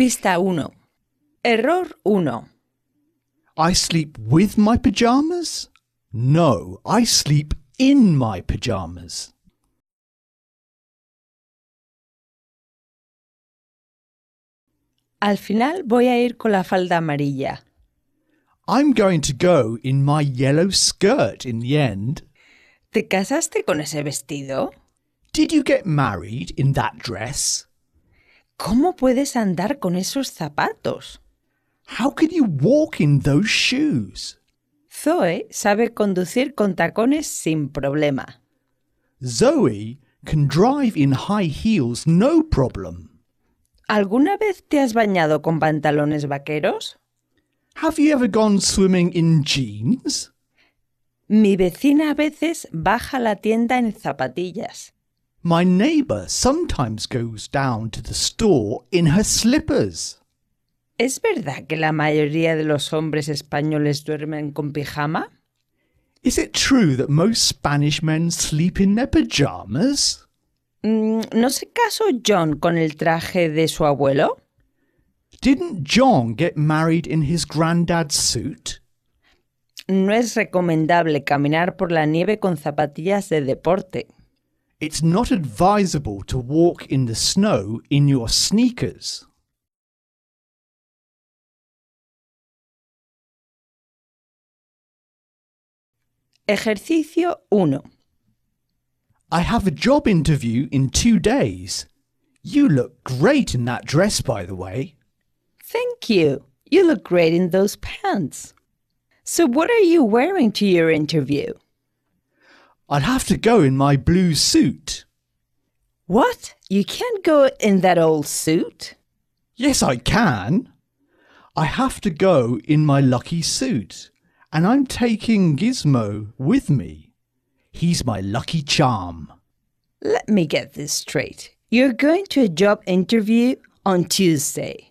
Pista 1. Error 1. I sleep with my pajamas? No, I sleep in my pajamas. Al final voy a ir con la falda amarilla. I'm going to go in my yellow skirt in the end. ¿Te casaste con ese vestido? Did you get married in that dress? ¿Cómo puedes andar con esos zapatos? How can you walk in those shoes? Zoe sabe conducir con tacones sin problema. Zoe can drive in high heels no problem. ¿Alguna vez te has bañado con pantalones vaqueros? Have you ever gone swimming in jeans? Mi vecina a veces baja la tienda en zapatillas. My neighbour sometimes goes down to the store in her slippers. ¿Es verdad que la mayoría de los hombres españoles duermen con pijama? Is it true that most Spanish men sleep in their pajamas? Mm, ¿No se casó John con el traje de su abuelo? Didn't John get married in his granddad's suit? No es recomendable caminar por la nieve con zapatillas de deporte. It's not advisable to walk in the snow in your sneakers. Ejercicio 1. I have a job interview in two days. You look great in that dress, by the way. Thank you. You look great in those pants. So, what are you wearing to your interview? I'd have to go in my blue suit. What? You can't go in that old suit? Yes, I can. I have to go in my lucky suit, and I'm taking Gizmo with me. He's my lucky charm. Let me get this straight. You're going to a job interview on Tuesday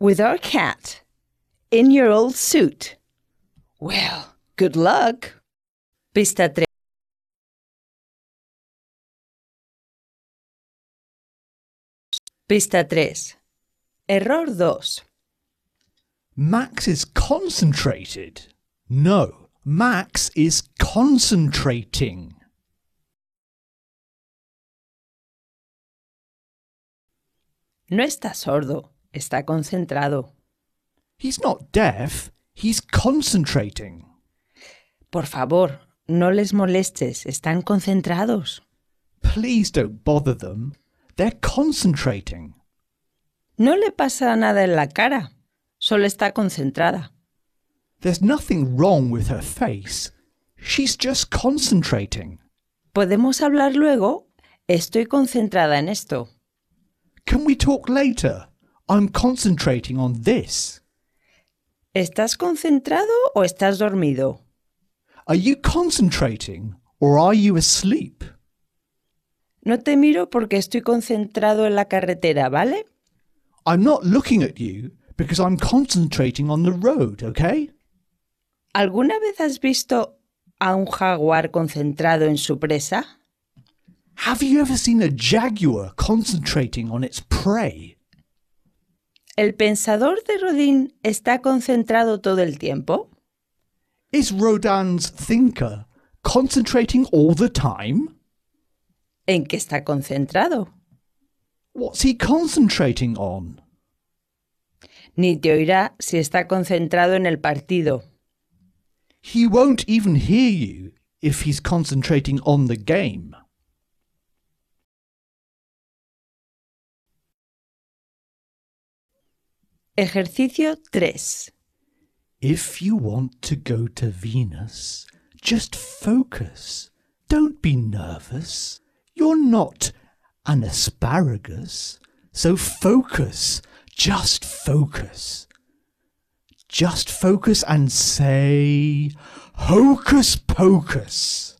with our cat in your old suit. Well, good luck. Pista 3. Pista 3. Error 2. Max is concentrated. No, Max is concentrating. No está sordo, está concentrado. He's not deaf, he's concentrating. Por favor, no les molestes, están concentrados. Please don't bother them, They're concentrating. No le pasa nada en la cara. Solo está concentrada. There's nothing wrong with her face. She's just concentrating. Podemos hablar luego. Estoy concentrada en esto. Can we talk later? I'm concentrating on this. ¿Estás concentrado o estás dormido? Are you concentrating or are you asleep? No te miro porque estoy concentrado en la carretera, ¿vale? I'm not looking at you because I'm concentrating on the road, okay? ¿Alguna vez has visto a un jaguar concentrado en su presa? Have you ever seen a jaguar concentrating on its prey? ¿El pensador de Rodin está concentrado todo el tiempo? Is Rodin's thinker concentrating all the time? ¿En qué está concentrado? What's he concentrating on? Ni te oirá si está concentrado en el partido. He won't even hear you if he's concentrating on the game. Ejercicio 3. If you want to go to Venus, just focus. Don't be nervous. You're not an asparagus. So focus. Just focus. Just focus and say, Hocus Pocus.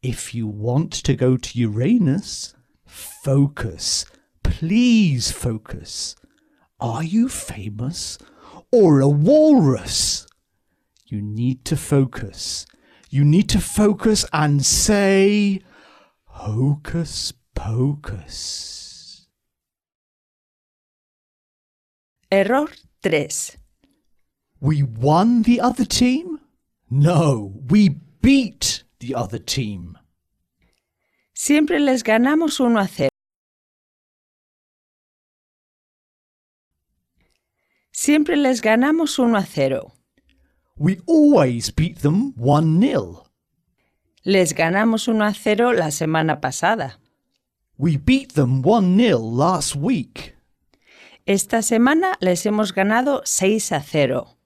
If you want to go to Uranus, focus. Please focus. Are you famous or a walrus? You need to focus. You need to focus and say, Hocus pocus. Error 3. We won the other team? No, we beat the other team. Siempre les ganamos uno a cero. Siempre les ganamos uno a cero. We always beat them 1 0. Les ganamos 1 a 0 la semana pasada. We beat them 1-0 last week. Esta semana les hemos ganado 6 a 0.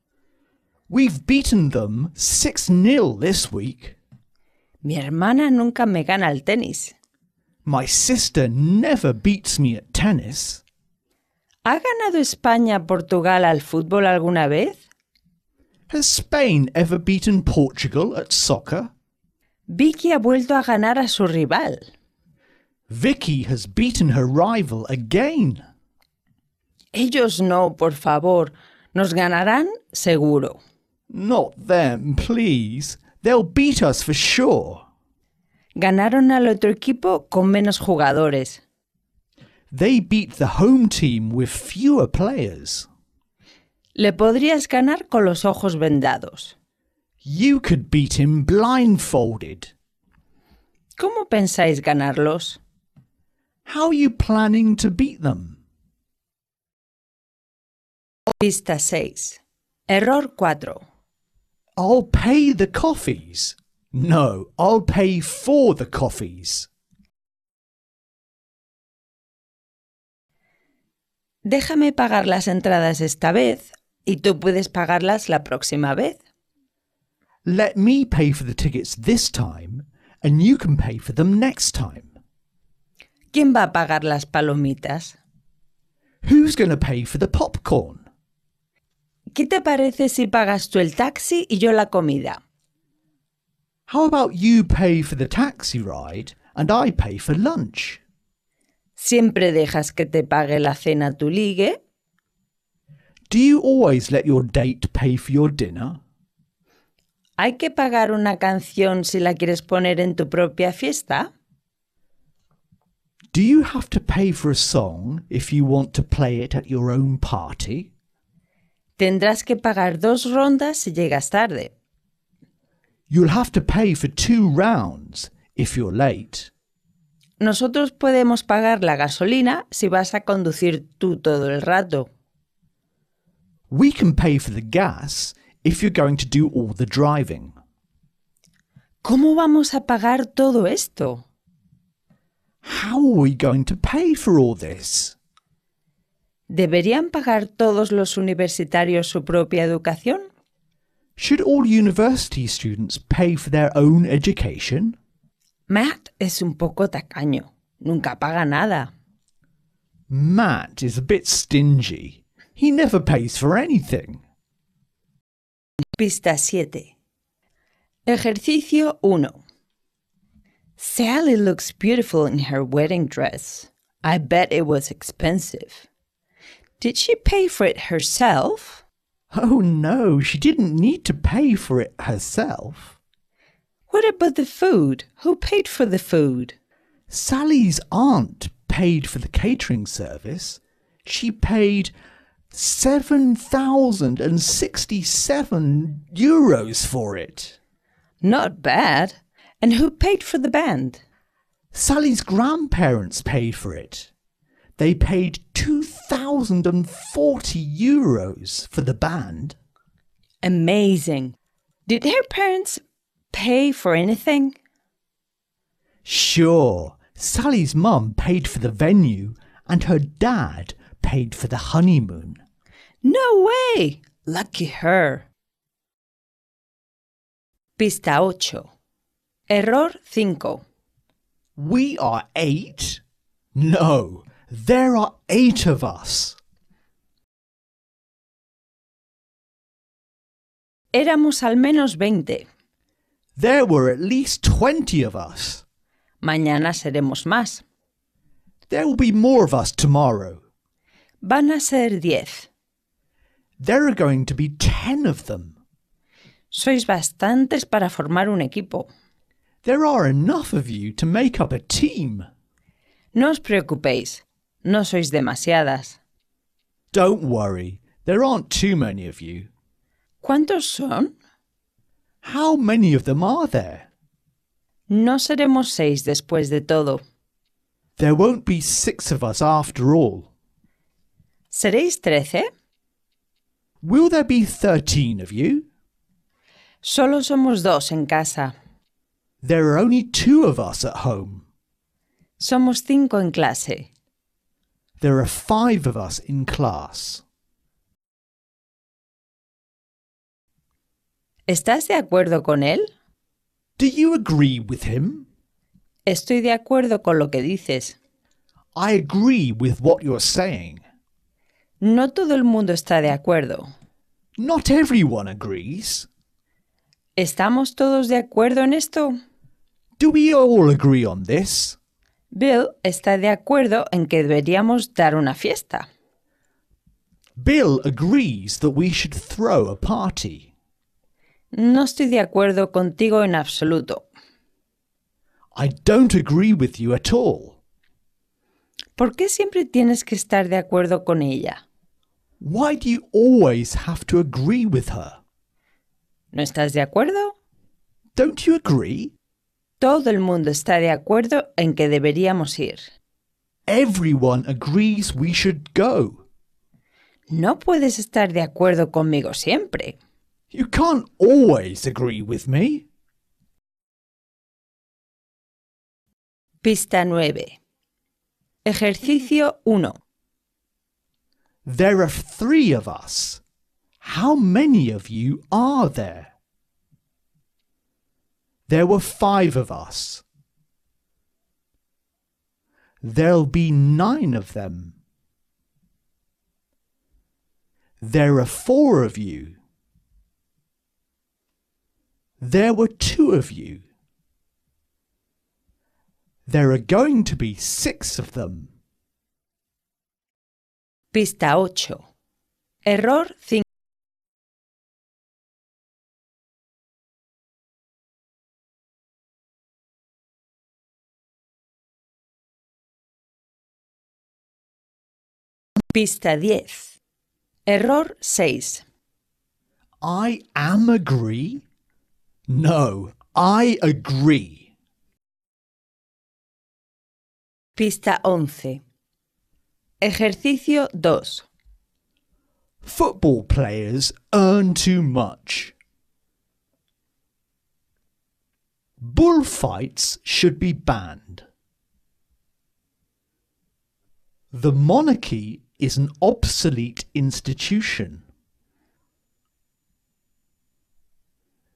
We've beaten them 6-0 this week. Mi hermana nunca me gana al tenis. My sister never beats me at tennis. ¿Ha ganado España Portugal al fútbol alguna vez? Has Spain ever beaten Portugal at soccer? Vicky ha vuelto a ganar a su rival. Vicky has beaten her rival again. Ellos no, por favor. Nos ganarán seguro. Not them, please. They'll beat us for sure. Ganaron al otro equipo con menos jugadores. They beat the home team with fewer players. Le podrías ganar con los ojos vendados. You could beat him blindfolded. ¿Cómo pensáis ganarlos? How are you planning to beat them? Pista 6. Error 4. I'll pay the coffees. No, I'll pay for the coffees. Déjame pagar las entradas esta vez y tú puedes pagarlas la próxima vez let me pay for the tickets this time and you can pay for them next time. ¿Quién va a pagar las palomitas? Who's going to pay for the popcorn? ¿Qué te parece si pagas tú el taxi y yo la comida? How about you pay for the taxi ride and I pay for lunch? ¿Siempre dejas que te pague la cena tu ligue? Do you always let your date pay for your dinner? ¿Hay que pagar una canción si la quieres poner en tu propia fiesta? Do you have to pay for a song if you want to play it at your own party? Tendrás que pagar dos rondas si llegas tarde. You'll have to pay for two rounds if you're late. Nosotros podemos pagar la gasolina si vas a conducir tú todo el rato. We can pay for the gas if you're going to do all the driving? ¿Cómo vamos a pagar todo esto? How are we going to pay for all this? ¿Deberían pagar todos los universitarios su propia educación? Should all university students pay for their own education? Matt es un poco tacaño. Nunca paga nada. Matt is a bit stingy. He never pays for anything. Pista 7. Ejercicio 1. Sally looks beautiful in her wedding dress. I bet it was expensive. Did she pay for it herself? Oh no, she didn't need to pay for it herself. What about the food? Who paid for the food? Sally's aunt paid for the catering service. She paid 7,067 euros for it. Not bad. And who paid for the band? Sally's grandparents paid for it. They paid 2,040 euros for the band. Amazing. Did her parents pay for anything? Sure. Sally's mum paid for the venue, and her dad paid for the honeymoon. No way! Lucky her. Pista ocho. Error cinco. We are eight? No, there are eight of us. Éramos al menos There were at least twenty of us. Mañana seremos más. There will be more of us tomorrow. Van a ser diez. There are going to be ten of them. Sois bastantes para formar un equipo. There are enough of you to make up a team. No os preocupéis, no sois demasiadas. Don't worry, there aren't too many of you. ¿Cuántos son? How many of them are there? No seremos seis después de todo. There won't be six of us after all. ¿Seréis trece? Will there be thirteen of you? Solo somos dos en casa. There are only two of us at home. Somos cinco en clase. There are five of us in class. ¿Estás de acuerdo con él? Do you agree with him? Estoy de acuerdo con lo que dices. I agree with what you're saying. No todo el mundo está de acuerdo. Not everyone agrees. ¿Estamos todos de acuerdo en esto? Do we all agree on this? Bill está de acuerdo en que deberíamos dar una fiesta. Bill agrees that we should throw a party. No estoy de acuerdo contigo en absoluto. I don't agree with you at all. ¿Por qué siempre tienes que estar de acuerdo con ella? Why do you always have to agree with her? ¿No estás de acuerdo? Don't you agree? Todo el mundo está de acuerdo en que deberíamos ir. Everyone agrees we should go. No puedes estar de acuerdo conmigo siempre. You can't always agree with me. Pista 9. Ejercicio 1. There are three of us. How many of you are there? There were five of us. There'll be nine of them. There are four of you. There were two of you. There are going to be six of them. Pista 8. Error 5. Pista 10. Error 6. I am agree. No, I agree. Pista 11. Ejercicio 2. Football players earn too much. Bullfights should be banned. The monarchy is an obsolete institution.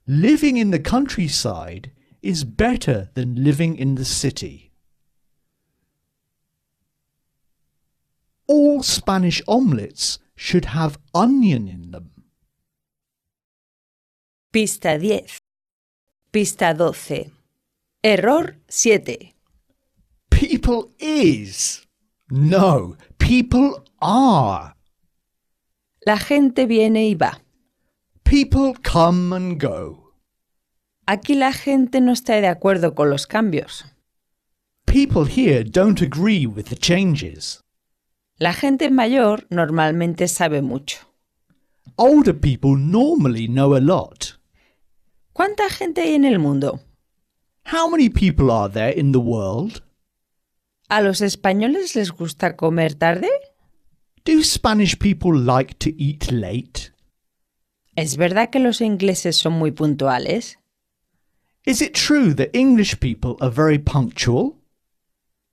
Living in the countryside is better than living in the city. all Spanish omelettes should have onion in them. Pista 10. Pista 12. Error 7. People is. No, people are. La gente viene y va. People come and go. Aquí la gente no está de acuerdo con los cambios. People here don't agree with the changes. La gente mayor normalmente sabe mucho. ¿Cuánta gente hay en el mundo? ¿A los españoles les gusta comer tarde? people eat ¿Es verdad que los ingleses son muy puntuales? Is it true that English people are very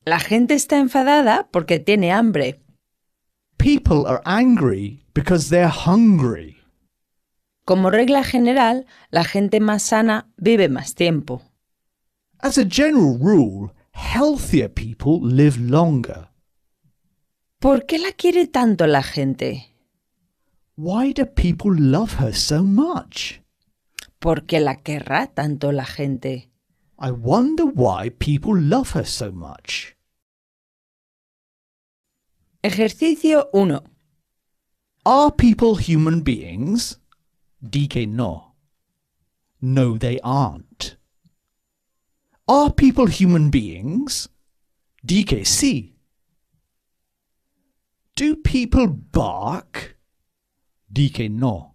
La gente está enfadada porque tiene hambre. people are angry because they're hungry. Como regla general, la gente más sana vive más tiempo. As a general rule, healthier people live longer. ¿Por qué la quiere tanto la gente? Why do people love her so much? ¿Por qué la querrá tanto la gente? I wonder why people love her so much. Ejercicio 1. Are people human beings? Di no. No, they aren't. Are people human beings? Di sì. Do people bark? Di no.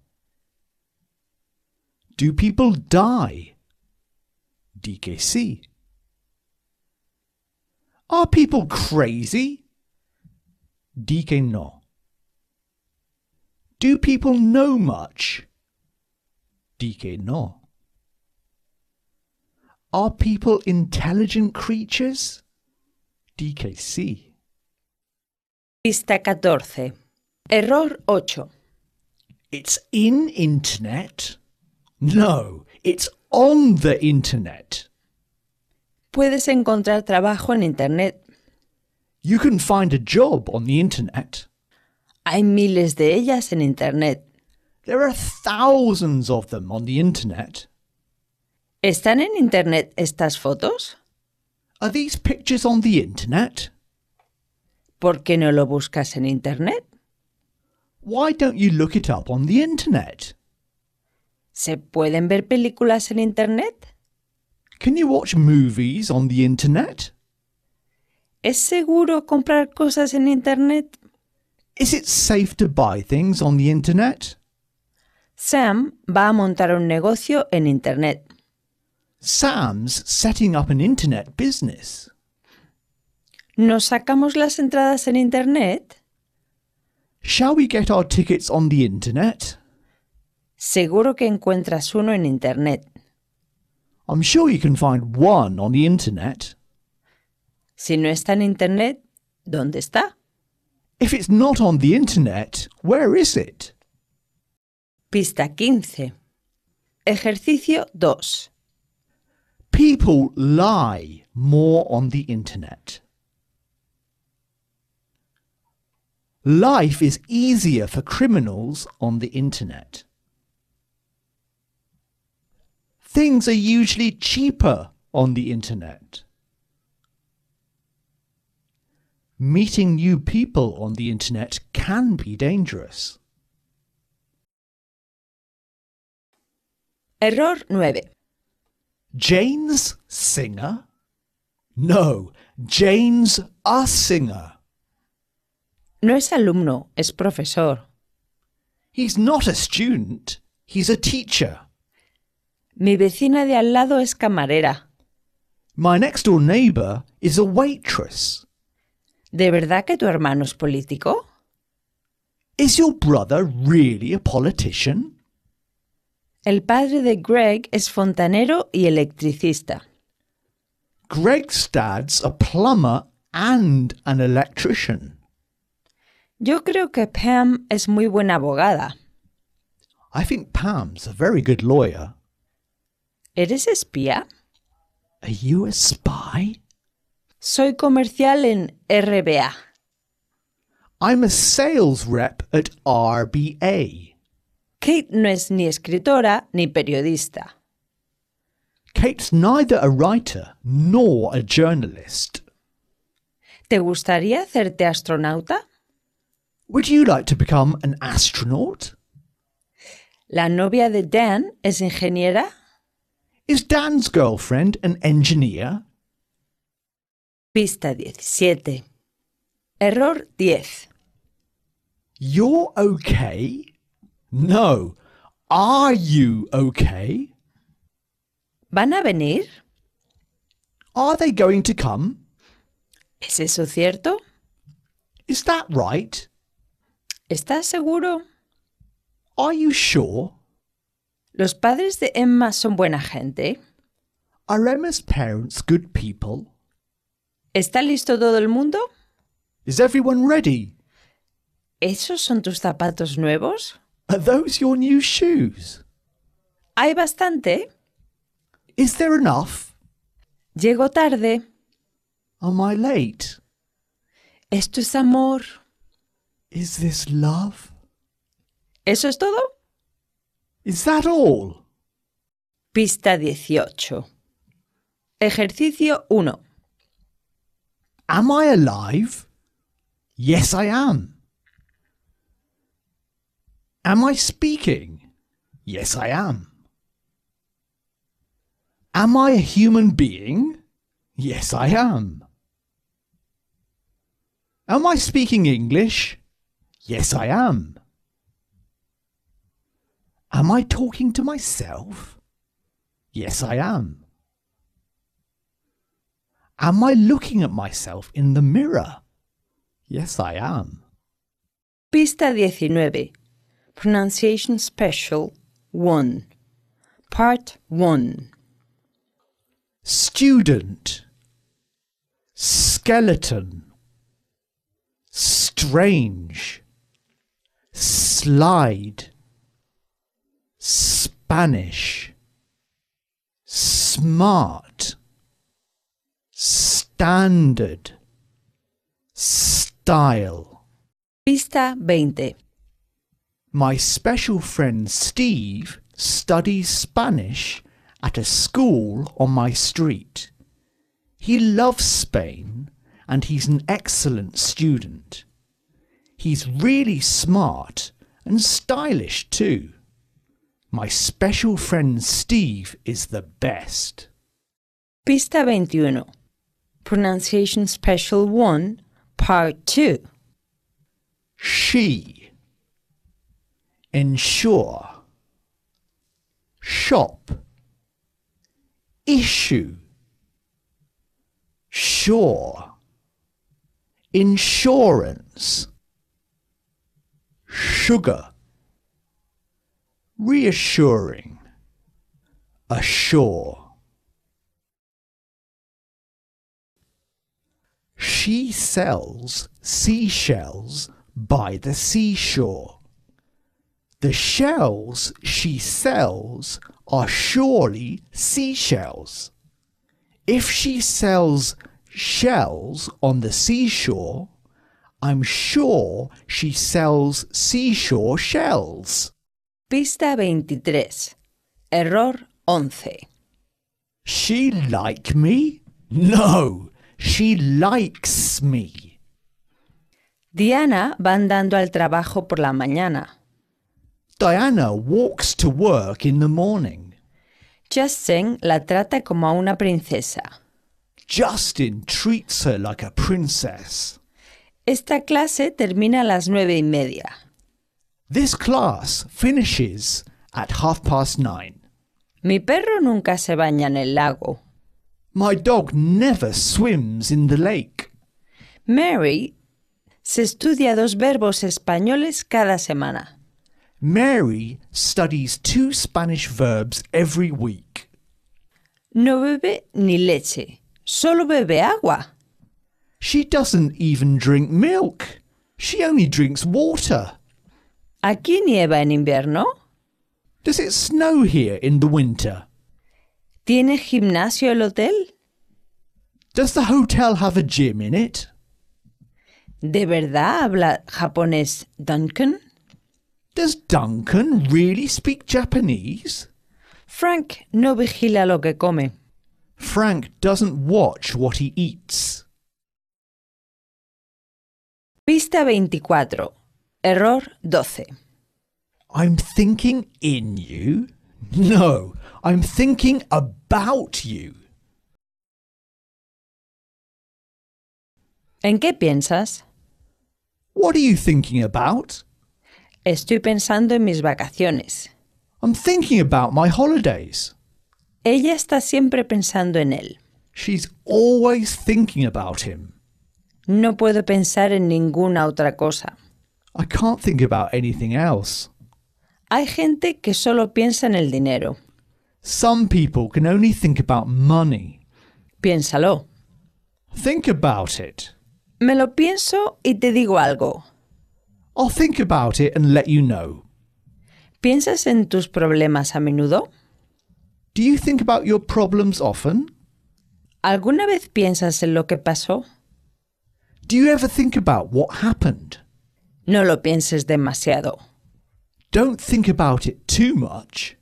Do people die? Di sì. Are people crazy? Di no. Do people know much? Di no. Are people intelligent creatures? Di che sì. Lista 14. Error 8. It's in internet? No, it's on the internet. Puedes encontrar trabajo en internet. You can find a job on the internet. Hay miles de ellas en internet. There are thousands of them on the internet. ¿Están en internet estas fotos? Are these pictures on the internet? ¿Por qué no lo buscas en internet? Why don't you look it up on the internet? ¿Se pueden ver películas en internet? Can you watch movies on the internet? ¿Es seguro comprar cosas en Internet? Is it safe to buy things on the Internet? Sam va a montar un negocio en Internet. Sam's setting up an Internet business. ¿Nos sacamos las entradas en Internet? Shall we get our tickets on the Internet? Seguro que encuentras uno en Internet. I'm sure you can find one on the Internet. Si no está en Internet, ¿dónde está? If it's not on the Internet, where is it? Pista 15. Ejercicio 2. People lie more on the Internet. Life is easier for criminals on the Internet. Things are usually cheaper on the Internet. meeting new people on the internet can be dangerous. Error 9. Jane's singer? No, Jane's a singer. No es alumno, es profesor. He's not a student, he's a teacher. Mi vecina de al lado es camarera. My next door neighbour is a waitress. ¿De verdad que tu hermano es político? Is your brother really a politician? El padre de Greg es fontanero y electricista. Greg's dad's a plumber and an electrician. Yo creo que Pam es muy buena abogada. I think Pam's a very good lawyer. ¿Eres espía? Are you a spy? Soy comercial en RBA. I'm a sales rep at RBA. Kate no es ni escritora ni periodista. Kate's neither a writer nor a journalist. ¿Te gustaría hacerte astronauta? Would you like to become an astronaut? La novia de Dan es ingeniera. Is Dan's girlfriend an engineer? Pista 17. Error 10. You're okay? No. Are you okay? ¿Van a venir? Are they going to come? ¿Es eso cierto? Is that right? ¿Estás seguro? Are you sure? ¿Los padres de Emma son buena gente? Are Emma's parents good people? ¿Está listo todo el mundo? Is everyone ready? ¿Esos son tus zapatos nuevos? shoes? ¿Hay bastante? Is there Llego tarde. Am I late? ¿Esto es amor? Is this love? ¿Eso es todo? Is that all? Pista 18. Ejercicio 1. Am I alive? Yes, I am. Am I speaking? Yes, I am. Am I a human being? Yes, I am. Am I speaking English? Yes, I am. Am I talking to myself? Yes, I am. Am I looking at myself in the mirror? Yes, I am. Pista 19. Pronunciation Special 1. Part 1. Student. Skeleton. Strange. Slide. Spanish. Smart standard style. Pista 20. My special friend Steve studies Spanish at a school on my street. He loves Spain and he's an excellent student. He's really smart and stylish too. My special friend Steve is the best. Pista 21. Pronunciation Special 1, Part 2. She. Ensure. Shop. Issue. Sure. Insurance. Sugar. Reassuring. Assure. She sells seashells by the seashore. The shells she sells are surely seashells. If she sells shells on the seashore, I'm sure she sells seashore shells. Pista 23. Error 11. She like me? No, She likes me. Diana va andando al trabajo por la mañana. Diana walks to work in the morning. Justin la trata como a una princesa. Justin treats her like a princess. Esta clase termina a las nueve y media. This class finishes at half past nine. Mi perro nunca se baña en el lago. My dog never swims in the lake. Mary se estudia dos verbos españoles cada semana. Mary studies two Spanish verbs every week. No bebe ni leche, solo bebe agua. She doesn't even drink milk. She only drinks water. Aquí nieva en invierno. Does it snow here in the winter? ¿Tiene gimnasio el hotel? Does the hotel have a gym in it? ¿De verdad habla japonés Duncan? Does Duncan really speak Japanese? Frank no vigila lo que come. Frank doesn't watch what he eats. Pista 24. Error 12. I'm thinking in you. No, I'm thinking about about you. ¿En qué piensas? What are you thinking about? Estoy pensando en mis vacaciones. I'm thinking about my holidays. Ella está siempre pensando en él. She's always thinking about him. No puedo pensar en ninguna otra cosa. I can't think about anything else. Hay gente que solo piensa en el dinero. Some people can only think about money. Piénsalo. Think about it. Me lo pienso y te digo algo. I'll think about it and let you know. ¿Piensas en tus problemas a menudo? Do you think about your problems often? ¿Alguna vez piensas en lo que pasó? Do you ever think about what happened? No lo pienses demasiado. Don't think about it too much.